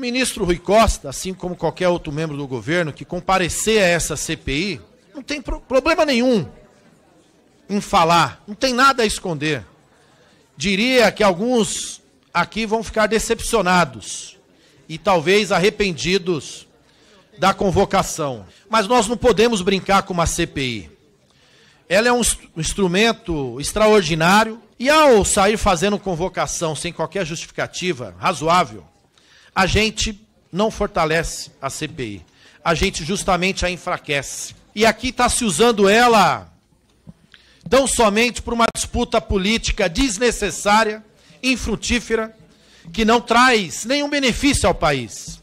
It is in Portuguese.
ministro Rui Costa, assim como qualquer outro membro do governo que comparecer a essa CPI, não tem pro problema nenhum em falar, não tem nada a esconder. Diria que alguns aqui vão ficar decepcionados e talvez arrependidos da convocação. Mas nós não podemos brincar com uma CPI. Ela é um instrumento extraordinário e, ao sair fazendo convocação sem qualquer justificativa razoável, a gente não fortalece a CPI, a gente justamente a enfraquece. E aqui está se usando ela tão somente para uma disputa política desnecessária, infrutífera, que não traz nenhum benefício ao país.